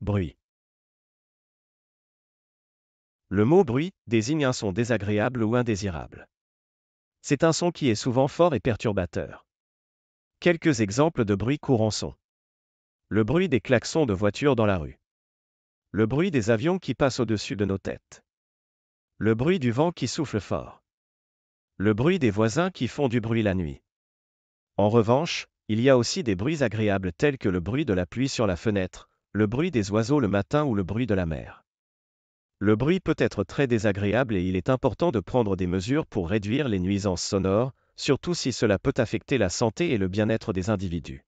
Bruit. Le mot bruit désigne un son désagréable ou indésirable. C'est un son qui est souvent fort et perturbateur. Quelques exemples de bruits courants sont le bruit des klaxons de voitures dans la rue, le bruit des avions qui passent au-dessus de nos têtes, le bruit du vent qui souffle fort, le bruit des voisins qui font du bruit la nuit. En revanche, il y a aussi des bruits agréables tels que le bruit de la pluie sur la fenêtre, le bruit des oiseaux le matin ou le bruit de la mer. Le bruit peut être très désagréable et il est important de prendre des mesures pour réduire les nuisances sonores, surtout si cela peut affecter la santé et le bien-être des individus.